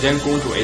间公主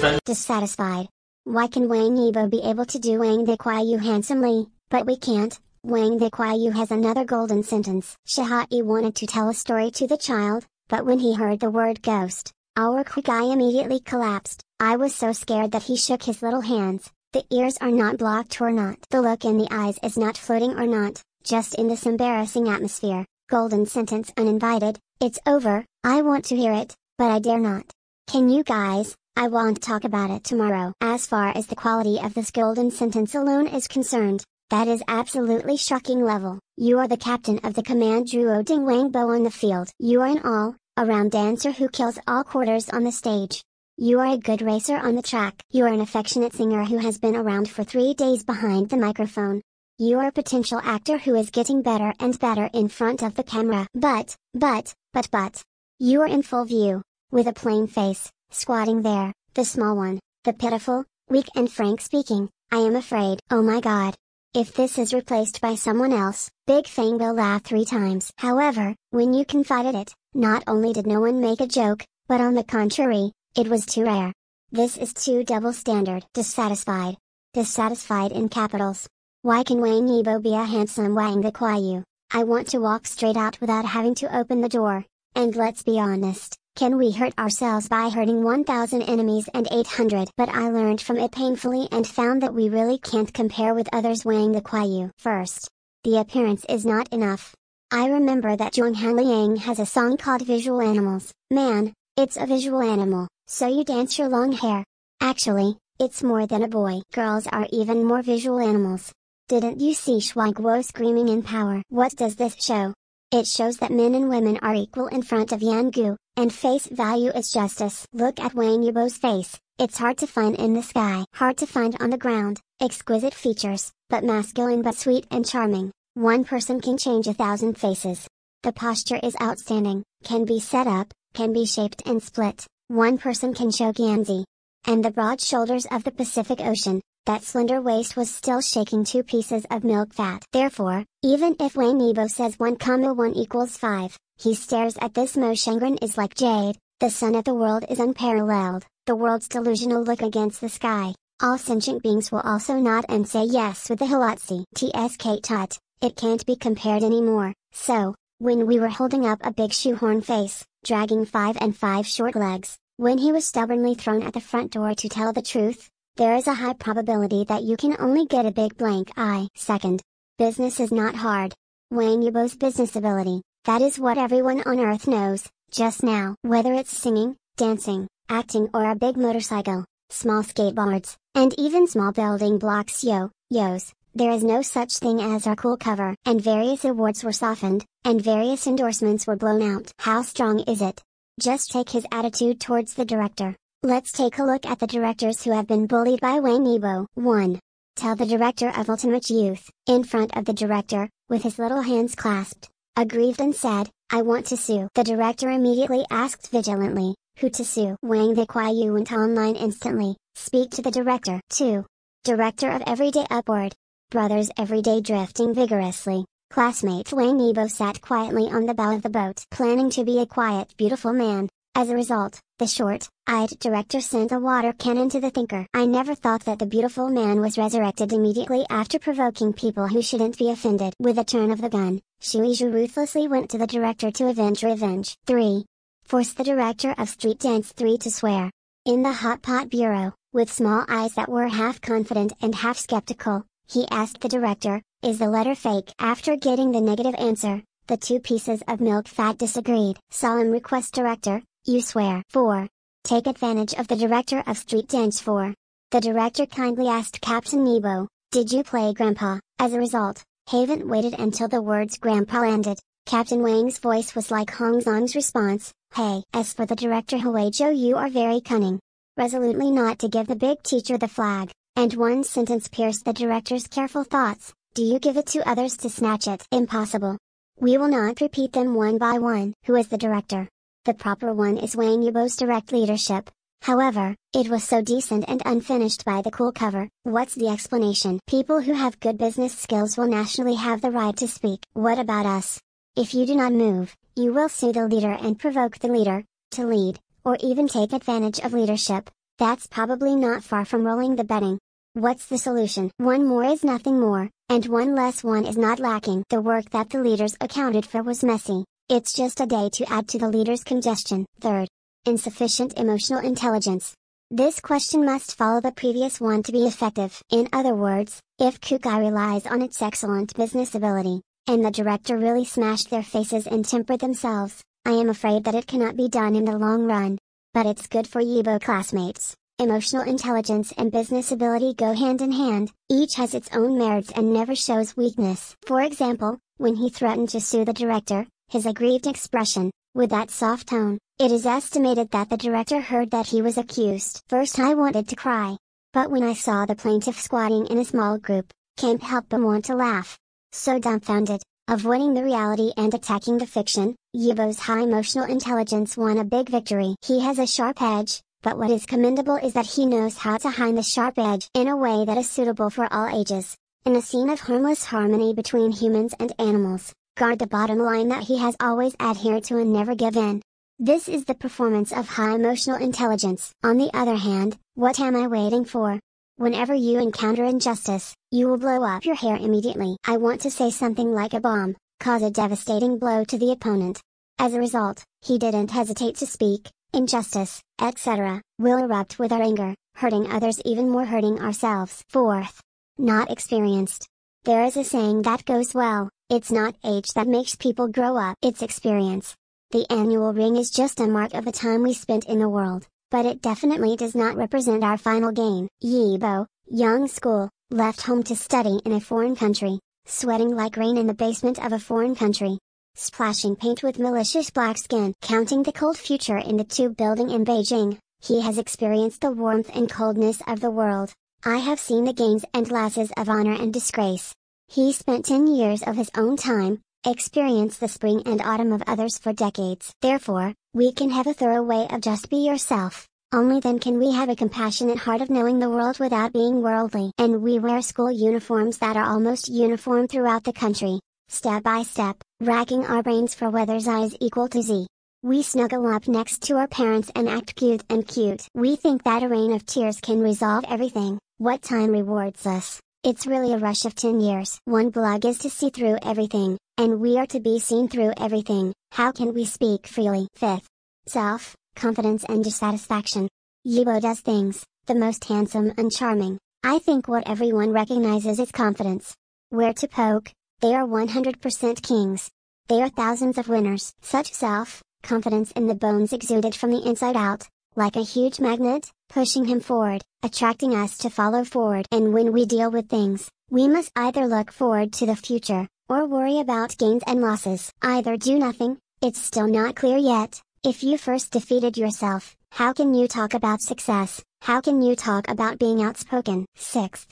三。Dissatisfied. Why can Wang Yibo be able to do Wang the Kuai Yu handsomely, but we can't? Wang the Kuai Yu has another golden sentence. Shihai wanted to tell a story to the child, but when he heard the word ghost, our quick immediately collapsed. I was so scared that he shook his little hands. The ears are not blocked or not. The look in the eyes is not floating or not, just in this embarrassing atmosphere. Golden sentence uninvited, it's over, I want to hear it, but I dare not. Can you guys, I won't talk about it tomorrow. As far as the quality of this golden sentence alone is concerned, that is absolutely shocking level. You are the captain of the command Druo Ding Wang Bo on the field. You are an all, around dancer who kills all quarters on the stage. You are a good racer on the track. You are an affectionate singer who has been around for three days behind the microphone. You are a potential actor who is getting better and better in front of the camera. But, but, but, but. You are in full view with a plain face, squatting there, the small one, the pitiful, weak and frank speaking, I am afraid. Oh my god. If this is replaced by someone else, Big Fang will laugh three times. However, when you confided it, not only did no one make a joke, but on the contrary, it was too rare. This is too double standard. Dissatisfied. Dissatisfied in capitals. Why can Wang Yibo be a handsome Wang the Kwayu? I want to walk straight out without having to open the door, and let's be honest, can we hurt ourselves by hurting 1,000 enemies and 800? But I learned from it painfully and found that we really can't compare with others weighing the Kwayu first. The appearance is not enough. I remember that Zhonghan Liang has a song called Visual Animals. Man, it's a visual animal, so you dance your long hair. Actually, it's more than a boy. Girls are even more visual animals. Didn't you see Shuai Guo screaming in power? What does this show? It shows that men and women are equal in front of Yan Gu, and face value is justice. Look at Wayne Yibo's face, it's hard to find in the sky. Hard to find on the ground, exquisite features, but masculine but sweet and charming. One person can change a thousand faces. The posture is outstanding, can be set up, can be shaped and split. One person can show Gansey. And the broad shoulders of the Pacific Ocean, that slender waist was still shaking two pieces of milk fat. Therefore, even if Wayne Yibo says 1, 1 equals 5, he stares at this Mo Shengren is like jade, the sun at the world is unparalleled, the world's delusional look against the sky. All sentient beings will also nod and say yes with the Hilatsi TSK Tut, it can't be compared anymore. So, when we were holding up a big shoehorn face, dragging five and five short legs, when he was stubbornly thrown at the front door to tell the truth, there is a high probability that you can only get a big blank eye. Second, business is not hard. Wang Yubo's business ability, that is what everyone on earth knows, just now. Whether it's singing, dancing, acting or a big motorcycle, small skateboards, and even small building blocks yo, yos, there is no such thing as our cool cover. And various awards were softened, and various endorsements were blown out. How strong is it? Just take his attitude towards the director. Let's take a look at the directors who have been bullied by Wayne Nebo. 1. Tell the director of Ultimate Youth, in front of the director, with his little hands clasped, Aggrieved and sad, I want to sue. The director immediately asked vigilantly, who to sue. Wang the Kuai went online instantly, speak to the director. 2. Director of Everyday Upward. Brothers everyday drifting vigorously. Classmate Wang Nebo sat quietly on the bow of the boat, planning to be a quiet, beautiful man. As a result, the short-eyed director sent a water cannon to the thinker. I never thought that the beautiful man was resurrected immediately after provoking people who shouldn't be offended. With a turn of the gun, Shuiju ruthlessly went to the director to avenge revenge. 3. Force the director of Street Dance 3 to swear. In the Hot Pot Bureau, with small eyes that were half confident and half skeptical, he asked the director, is the letter fake? After getting the negative answer, the two pieces of milk fat disagreed. Solemn request director, you swear. 4. Take advantage of the director of Street Dance 4. The director kindly asked Captain Nebo, Did you play Grandpa? As a result, Haven waited until the words Grandpa ended. Captain Wang's voice was like Hong Zong's response, Hey! As for the director Huai you are very cunning. Resolutely not to give the big teacher the flag, and one sentence pierced the director's careful thoughts, do you give it to others to snatch it? Impossible. We will not repeat them one by one. Who is the director? The proper one is Wang Yibo's direct leadership. However, it was so decent and unfinished by the cool cover. What's the explanation? People who have good business skills will nationally have the right to speak. What about us? If you do not move, you will sue the leader and provoke the leader to lead, or even take advantage of leadership. That's probably not far from rolling the betting. What's the solution? One more is nothing more, and one less one is not lacking. The work that the leaders accounted for was messy, it's just a day to add to the leader's congestion. Third, insufficient emotional intelligence. This question must follow the previous one to be effective. In other words, if Kukai relies on its excellent business ability, and the director really smashed their faces and tempered themselves, I am afraid that it cannot be done in the long run. But it's good for Yibo classmates. Emotional intelligence and business ability go hand in hand, each has its own merits and never shows weakness. For example, when he threatened to sue the director, his aggrieved expression, with that soft tone, it is estimated that the director heard that he was accused. First I wanted to cry. But when I saw the plaintiff squatting in a small group, can't help but want to laugh. So dumbfounded, avoiding the reality and attacking the fiction, Yibo's high emotional intelligence won a big victory. He has a sharp edge, but what is commendable is that he knows how to hide the sharp edge in a way that is suitable for all ages, in a scene of harmless harmony between humans and animals guard the bottom line that he has always adhered to and never give in. This is the performance of high emotional intelligence. On the other hand, what am I waiting for? Whenever you encounter injustice, you will blow up your hair immediately. I want to say something like a bomb, cause a devastating blow to the opponent. As a result, he didn't hesitate to speak, injustice, etc., will erupt with our anger, hurting others even more hurting ourselves. Fourth. Not experienced. There is a saying that goes well, it's not age that makes people grow up, it's experience. The annual ring is just a mark of the time we spent in the world, but it definitely does not represent our final gain. Yibo, young school, left home to study in a foreign country, sweating like rain in the basement of a foreign country. Splashing paint with malicious black skin. Counting the cold future in the tube building in Beijing, he has experienced the warmth and coldness of the world. I have seen the gains and losses of honor and disgrace. He spent 10 years of his own time, experienced the spring and autumn of others for decades. Therefore, we can have a thorough way of just be yourself. Only then can we have a compassionate heart of knowing the world without being worldly. And we wear school uniforms that are almost uniform throughout the country, step by step, racking our brains for whether Z is equal to Z. We snuggle up next to our parents and act cute and cute. We think that a rain of tears can resolve everything, what time rewards us. It's really a rush of 10 years. One blog is to see through everything, and we are to be seen through everything. How can we speak freely? Fifth, self, confidence, and dissatisfaction. Yibo does things, the most handsome and charming. I think what everyone recognizes is confidence. Where to poke, they are 100% kings. They are thousands of winners. Such self, confidence in the bones exuded from the inside out, like a huge magnet, pushing him forward, attracting us to follow forward. And when we deal with things, we must either look forward to the future, or worry about gains and losses. Either do nothing, it's still not clear yet, if you first defeated yourself, how can you talk about success, how can you talk about being outspoken? 6th.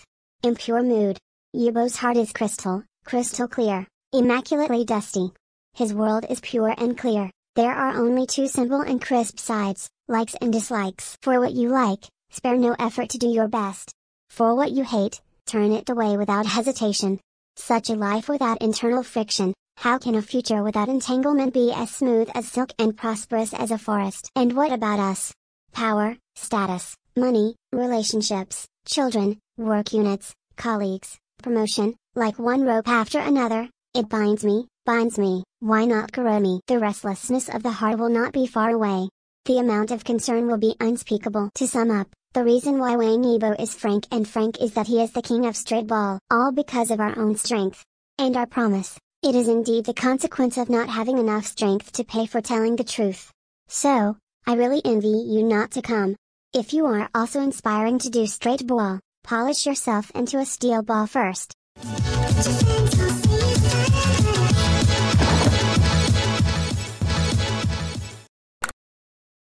Impure mood. Yubo's heart is crystal, crystal clear, immaculately dusty. His world is pure and clear, there are only two simple and crisp sides, likes and dislikes. For what you like, spare no effort to do your best. For what you hate, turn it away without hesitation. Such a life without internal friction, how can a future without entanglement be as smooth as silk and prosperous as a forest? And what about us? Power, status, money, relationships, children, work units, colleagues, promotion, like one rope after another, it binds me, binds me, why not grow me? The restlessness of the heart will not be far away. The amount of concern will be unspeakable. To sum up, the reason why Wang Ebo is Frank and Frank is that he is the king of straight ball, all because of our own strength. And our promise. It is indeed the consequence of not having enough strength to pay for telling the truth. So, I really envy you not to come. If you are also inspiring to do straight ball, polish yourself into a steel ball first.